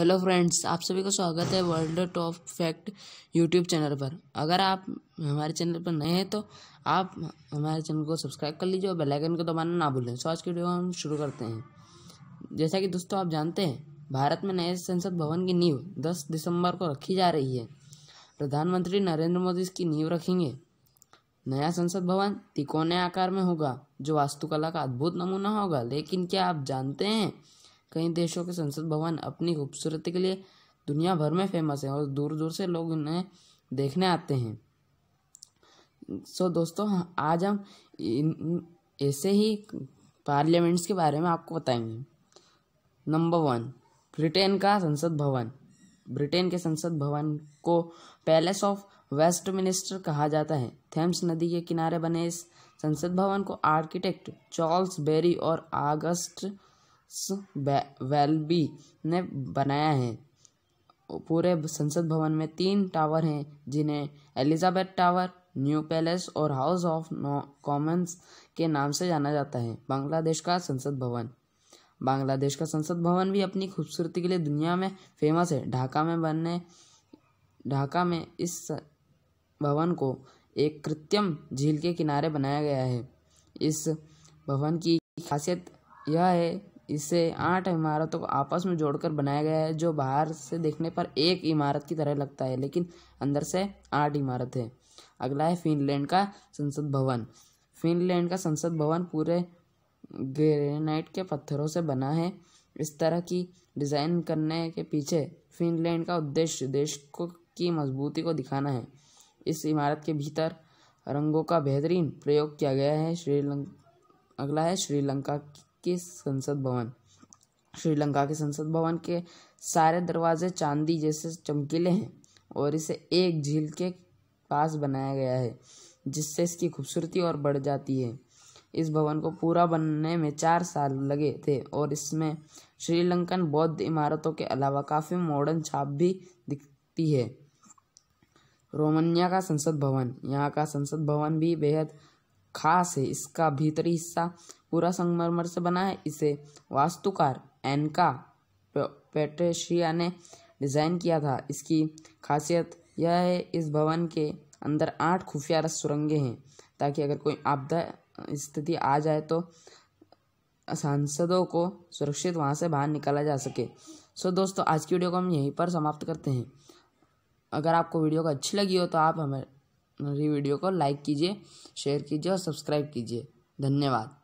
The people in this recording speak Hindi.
हेलो फ्रेंड्स आप सभी का स्वागत है world top fact YouTube channel पर अगर आप हमारे चैनल पर नए हैं तो आप हमारे चैनल को सब्सक्राइब कर लीजिए और बेल आइकन को दबाना ना भूलें सो आज की वीडियो हम शुरू करते हैं जैसा कि दोस्तों आप जानते हैं भारत में नए संसद भवन की नींव दस दिसंबर को रखी जा रही है प्रधानमंत्री नरेंद्र मोदी इसकी नींव रखेंगे नया संसद भवन तिकोने आकार में होगा जो वास्तुकला का अद्भुत नमूना होगा लेकिन क्या आप जानते हैं कई देशों के संसद भवन अपनी खूबसूरती के लिए दुनिया भर में फेमस है और दूर दूर से लोग इन्हें देखने आते हैं सो so, दोस्तों आज हम ऐसे ही पार्लियामेंट्स के बारे में आपको बताएंगे नंबर वन ब्रिटेन का संसद भवन ब्रिटेन के संसद भवन को पैलेस ऑफ वेस्टमिनिस्टर कहा जाता है थेम्स नदी के किनारे बने इस संसद भवन को आर्किटेक्ट चार्ल्स बेरी और आगस्ट वेलबी ने बनाया है पूरे संसद भवन में तीन टावर हैं जिन्हें एलिजाबेथ टावर न्यू पैलेस और हाउस ऑफ कॉमन्स के नाम से जाना जाता है बांग्लादेश का संसद भवन बांग्लादेश का संसद भवन भी अपनी खूबसूरती के लिए दुनिया में फेमस है ढाका में बनने ढाका में इस भवन को एक कृत्रिम झील के किनारे बनाया गया है इस भवन की खासियत यह है इसे आठ इमारतों को आपस में जोड़कर बनाया गया है जो बाहर से देखने पर एक इमारत की तरह लगता है लेकिन अंदर से आठ इमारत है अगला है फिनलैंड का संसद भवन फिनलैंड का संसद भवन पूरे ग्रेनाइट के पत्थरों से बना है इस तरह की डिज़ाइन करने के पीछे फिनलैंड का उद्देश्य देश को की मजबूती को दिखाना है इस इमारत के भीतर रंगों का बेहतरीन प्रयोग किया गया है श्रीलंका अगला है श्रीलंका के संसद भवन श्रीलंका के संसद भवन के सारे दरवाजे चांदी जैसे चमकीले हैं और इसे एक झील के पास बनाया गया है जिससे इसकी खूबसूरती और बढ़ जाती है इस भवन को पूरा बनने में चार साल लगे थे और इसमें श्रीलंकन बौद्ध इमारतों के अलावा काफ़ी मॉडर्न छाप भी दिखती है रोमानिया का संसद भवन यहाँ का संसद भवन भी बेहद खास है इसका भीतरी हिस्सा पूरा संगमरमर से बना है इसे वास्तुकार एनका पेट्रेशिया ने डिज़ाइन किया था इसकी खासियत यह है इस भवन के अंदर आठ खुफिया रस सुरंगें हैं ताकि अगर कोई आपदा स्थिति आ जाए तो सांसदों को सुरक्षित वहाँ से बाहर निकाला जा सके सो दोस्तों आज की वीडियो को हम यहीं पर समाप्त करते हैं अगर आपको वीडियो को अच्छी लगी हो तो आप हमें मेरी वीडियो को लाइक कीजिए शेयर कीजिए और सब्सक्राइब कीजिए धन्यवाद